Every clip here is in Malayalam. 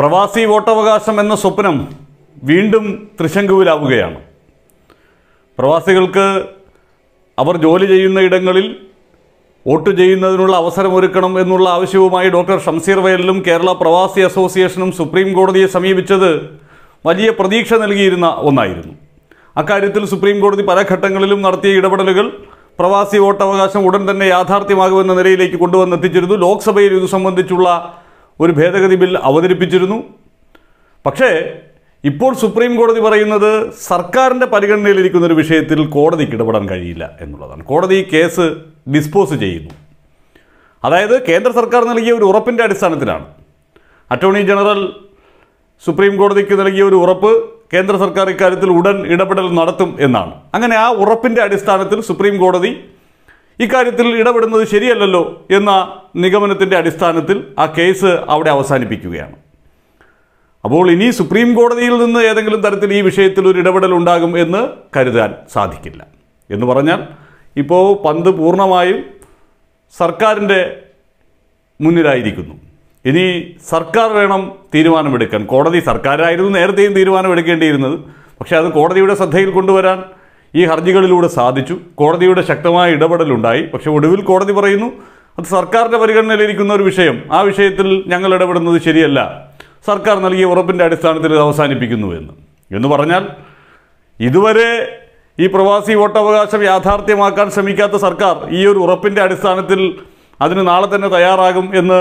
പ്രവാസി വോട്ടവകാശം എന്ന സ്വപ്നം വീണ്ടും തൃശങ്കുവിലാവുകയാണ് പ്രവാസികൾക്ക് അവർ ജോലി ചെയ്യുന്ന ഇടങ്ങളിൽ വോട്ട് ചെയ്യുന്നതിനുള്ള അവസരമൊരുക്കണം എന്നുള്ള ആവശ്യവുമായി ഡോക്ടർ ഷംസീർ വയലിലും കേരള പ്രവാസി അസോസിയേഷനും സുപ്രീം കോടതിയെ സമീപിച്ചത് വലിയ പ്രതീക്ഷ നൽകിയിരുന്ന ഒന്നായിരുന്നു അക്കാര്യത്തിൽ സുപ്രീം കോടതി പല ഘട്ടങ്ങളിലും നടത്തിയ ഇടപെടലുകൾ പ്രവാസി വോട്ടവകാശം ഉടൻ തന്നെ യാഥാർത്ഥ്യമാകുമെന്ന നിലയിലേക്ക് കൊണ്ടുവന്നെത്തിച്ചിരുന്നു ലോക്സഭയിൽ ഇതു സംബന്ധിച്ചുള്ള ഒരു ഭേദഗതി ബിൽ അവതരിപ്പിച്ചിരുന്നു പക്ഷേ ഇപ്പോൾ സുപ്രീം കോടതി പറയുന്നത് സർക്കാരിൻ്റെ പരിഗണനയിലിരിക്കുന്ന ഒരു വിഷയത്തിൽ കോടതിക്ക് ഇടപെടാൻ കഴിയില്ല എന്നുള്ളതാണ് കോടതി കേസ് ഡിസ്പോസ് ചെയ്യുന്നു അതായത് കേന്ദ്ര സർക്കാർ നൽകിയ ഒരു ഉറപ്പിൻ്റെ അടിസ്ഥാനത്തിലാണ് അറ്റോർണി ജനറൽ സുപ്രീം കോടതിക്ക് നൽകിയ ഒരു ഉറപ്പ് കേന്ദ്ര സർക്കാർ ഇക്കാര്യത്തിൽ ഉടൻ ഇടപെടൽ നടത്തും എന്നാണ് അങ്ങനെ ആ ഉറപ്പിൻ്റെ അടിസ്ഥാനത്തിൽ സുപ്രീം കോടതി ഇക്കാര്യത്തിൽ ഇടപെടുന്നത് ശരിയല്ലല്ലോ എന്ന നിഗമനത്തിൻ്റെ അടിസ്ഥാനത്തിൽ ആ കേസ് അവിടെ അവസാനിപ്പിക്കുകയാണ് അപ്പോൾ ഇനി സുപ്രീം കോടതിയിൽ നിന്ന് ഏതെങ്കിലും തരത്തിൽ ഈ വിഷയത്തിൽ ഒരു ഇടപെടൽ ഉണ്ടാകും എന്ന് കരുതാൻ സാധിക്കില്ല എന്ന് പറഞ്ഞാൽ ഇപ്പോൾ പന്ത് പൂർണ്ണമായും സർക്കാരിൻ്റെ മുന്നിലായിരിക്കുന്നു ഇനി സർക്കാർ വേണം തീരുമാനമെടുക്കാൻ കോടതി സർക്കാരായിരുന്നു നേരത്തെയും തീരുമാനമെടുക്കേണ്ടിയിരുന്നത് പക്ഷേ അത് കോടതിയുടെ ശ്രദ്ധയിൽ കൊണ്ടുവരാൻ ഈ ഹർജികളിലൂടെ സാധിച്ചു കോടതിയുടെ ശക്തമായ ഇടപെടലുണ്ടായി പക്ഷെ ഒടുവിൽ കോടതി പറയുന്നു അത് സർക്കാരിൻ്റെ പരിഗണനയിലിരിക്കുന്ന ഒരു വിഷയം ആ വിഷയത്തിൽ ഞങ്ങൾ ഇടപെടുന്നത് ശരിയല്ല സർക്കാർ നൽകിയ ഉറപ്പിൻ്റെ അടിസ്ഥാനത്തിൽ ഇത് അവസാനിപ്പിക്കുന്നു എന്ന് എന്ന് പറഞ്ഞാൽ ഇതുവരെ ഈ പ്രവാസി വോട്ടവകാശം യാഥാർത്ഥ്യമാക്കാൻ ശ്രമിക്കാത്ത സർക്കാർ ഈ ഒരു ഉറപ്പിൻ്റെ അടിസ്ഥാനത്തിൽ അതിന് നാളെ തന്നെ തയ്യാറാകും എന്ന്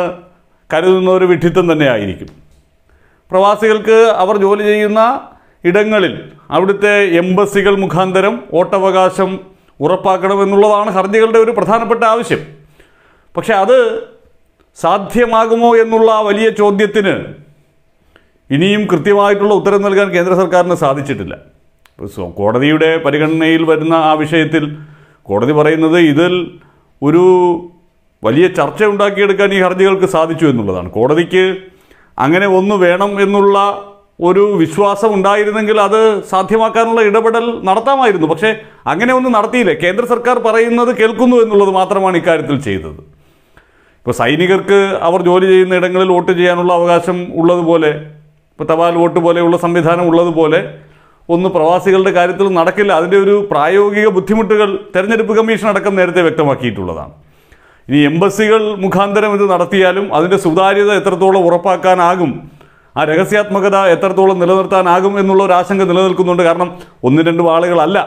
കരുതുന്ന ഒരു വിഡ്ഢിത്തം തന്നെ ആയിരിക്കും പ്രവാസികൾക്ക് അവർ ജോലി ചെയ്യുന്ന ഇടങ്ങളിൽ അവിടുത്തെ എംബസികൾ മുഖാന്തരം വോട്ടവകാശം ഉറപ്പാക്കണമെന്നുള്ളതാണ് ഹർജികളുടെ ഒരു പ്രധാനപ്പെട്ട ആവശ്യം പക്ഷെ അത് സാധ്യമാകുമോ എന്നുള്ള വലിയ ചോദ്യത്തിന് ഇനിയും കൃത്യമായിട്ടുള്ള ഉത്തരം നൽകാൻ കേന്ദ്ര സർക്കാരിന് സാധിച്ചിട്ടില്ല കോടതിയുടെ പരിഗണനയിൽ വരുന്ന ആ വിഷയത്തിൽ കോടതി പറയുന്നത് ഇതിൽ ഒരു വലിയ ചർച്ച ഉണ്ടാക്കിയെടുക്കാൻ ഈ ഹർജികൾക്ക് സാധിച്ചു എന്നുള്ളതാണ് കോടതിക്ക് അങ്ങനെ ഒന്ന് വേണം എന്നുള്ള ഒരു വിശ്വാസം ഉണ്ടായിരുന്നെങ്കിൽ അത് സാധ്യമാക്കാനുള്ള ഇടപെടൽ നടത്താമായിരുന്നു പക്ഷേ അങ്ങനെ ഒന്നും നടത്തിയില്ലേ കേന്ദ്ര സർക്കാർ പറയുന്നത് കേൾക്കുന്നു എന്നുള്ളത് മാത്രമാണ് ഇക്കാര്യത്തിൽ ചെയ്തത് ഇപ്പോൾ സൈനികർക്ക് അവർ ജോലി ചെയ്യുന്ന ഇടങ്ങളിൽ വോട്ട് ചെയ്യാനുള്ള അവകാശം ഉള്ളതുപോലെ ഇപ്പോൾ തപാൽ വോട്ട് പോലെയുള്ള സംവിധാനം ഉള്ളതുപോലെ ഒന്ന് പ്രവാസികളുടെ കാര്യത്തിൽ നടക്കില്ല അതിൻ്റെ ഒരു പ്രായോഗിക ബുദ്ധിമുട്ടുകൾ തെരഞ്ഞെടുപ്പ് കമ്മീഷൻ അടക്കം നേരത്തെ വ്യക്തമാക്കിയിട്ടുള്ളതാണ് ഇനി എംബസികൾ മുഖാന്തരം ഇത് നടത്തിയാലും അതിൻ്റെ സുതാര്യത എത്രത്തോളം ഉറപ്പാക്കാനാകും ആ രഹസ്യാത്മകത എത്രത്തോളം നിലനിർത്താനാകും എന്നുള്ള ഒരു ആശങ്ക നിലനിൽക്കുന്നുണ്ട് കാരണം ഒന്നും രണ്ടും ആളുകളല്ല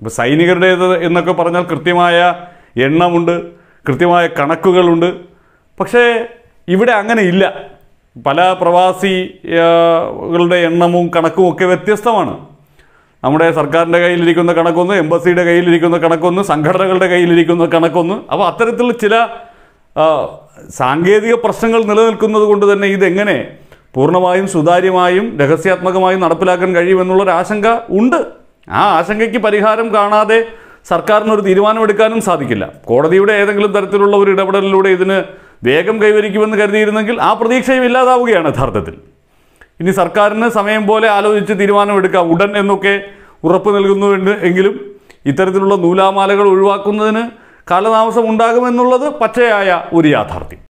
ഇപ്പോൾ സൈനികരുടേത് എന്നൊക്കെ പറഞ്ഞാൽ കൃത്യമായ എണ്ണമുണ്ട് കൃത്യമായ കണക്കുകളുണ്ട് പക്ഷേ ഇവിടെ അങ്ങനെ ഇല്ല പല പ്രവാസികളുടെ എണ്ണവും കണക്കും ഒക്കെ വ്യത്യസ്തമാണ് നമ്മുടെ സർക്കാരിൻ്റെ കയ്യിലിരിക്കുന്ന കണക്കൊന്ന് എംബസിയുടെ കയ്യിലിരിക്കുന്ന കണക്കൊന്ന് സംഘടനകളുടെ കയ്യിലിരിക്കുന്ന കണക്കൊന്ന് അപ്പോൾ അത്തരത്തിൽ ചില സാങ്കേതിക പ്രശ്നങ്ങൾ നിലനിൽക്കുന്നത് കൊണ്ട് തന്നെ ഇതെങ്ങനെ പൂർണ്ണമായും സുതാര്യമായും രഹസ്യാത്മകമായും നടപ്പിലാക്കാൻ കഴിയുമെന്നുള്ളൊരു ആശങ്ക ഉണ്ട് ആ ആശങ്കയ്ക്ക് പരിഹാരം കാണാതെ സർക്കാരിന് ഒരു തീരുമാനമെടുക്കാനും സാധിക്കില്ല കോടതിയുടെ ഏതെങ്കിലും തരത്തിലുള്ള ഒരു ഇടപെടലിലൂടെ ഇതിന് വേഗം കൈവരിക്കുമെന്ന് കരുതിയിരുന്നെങ്കിൽ ആ പ്രതീക്ഷയും ഇല്ലാതാവുകയാണ് യഥാർത്ഥത്തിൽ ഇനി സർക്കാരിന് സമയം പോലെ ആലോചിച്ച് തീരുമാനമെടുക്കാം ഉടൻ എന്നൊക്കെ ഉറപ്പ് നൽകുന്നുണ്ട് എങ്കിലും ഇത്തരത്തിലുള്ള നൂലാമാലകൾ ഒഴിവാക്കുന്നതിന് കാലതാമസം ഉണ്ടാകുമെന്നുള്ളത് പച്ചയായ ഒരു യാഥാർത്ഥ്യം